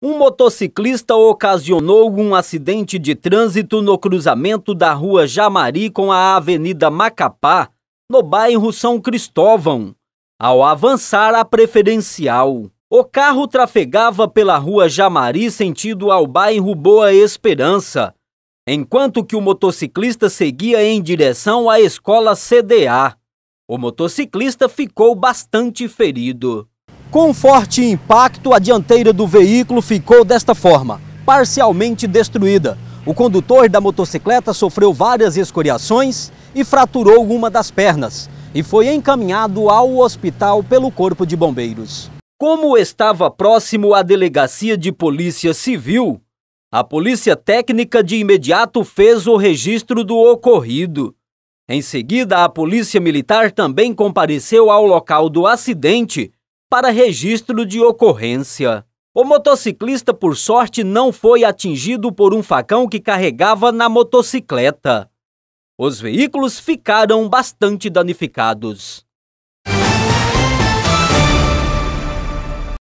Um motociclista ocasionou um acidente de trânsito no cruzamento da Rua Jamari com a Avenida Macapá, no bairro São Cristóvão, ao avançar a preferencial. O carro trafegava pela Rua Jamari sentido ao bairro Boa Esperança, enquanto que o motociclista seguia em direção à escola CDA. O motociclista ficou bastante ferido. Com forte impacto, a dianteira do veículo ficou desta forma, parcialmente destruída. O condutor da motocicleta sofreu várias escoriações e fraturou uma das pernas e foi encaminhado ao hospital pelo Corpo de Bombeiros. Como estava próximo à delegacia de Polícia Civil, a Polícia Técnica de imediato fez o registro do ocorrido. Em seguida, a Polícia Militar também compareceu ao local do acidente para registro de ocorrência. O motociclista, por sorte, não foi atingido por um facão que carregava na motocicleta. Os veículos ficaram bastante danificados.